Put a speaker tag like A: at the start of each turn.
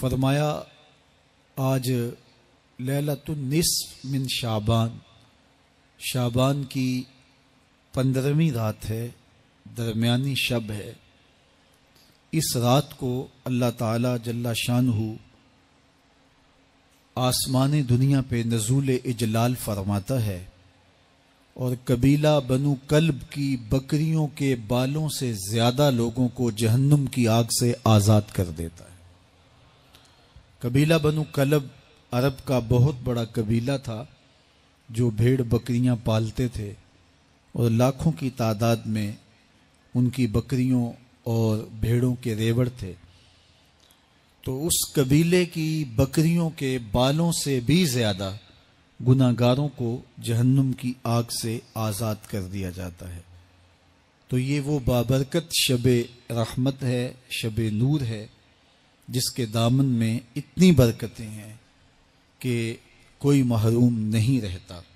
A: फरमाया आज लैलतुलनसफ मिन शाबान शाबान की पंद्रहवीं रात है दरमियानी शब है इस रात को अल्लाह ताला जल्ला शान हो आसमान दुनिया पे नजूल इजलाल फरमाता है और कबीला बनु कल्ब की बकरियों के बालों से ज़्यादा लोगों को जहन्नुम की आग से आज़ाद कर देता है कबीला बनु कलब अरब का बहुत बड़ा कबीला था जो भेड़ बकरियां पालते थे और लाखों की तादाद में उनकी बकरियों और भेड़ों के रेवड़ थे तो उस कबीले की बकरियों के बालों से भी ज़्यादा गुनागारों को जहन्नुम की आग से आज़ाद कर दिया जाता है तो ये वो बाबरकत शब रहमत है शब नूर है जिसके दामन में इतनी बरकतें हैं कि कोई महरूम नहीं रहता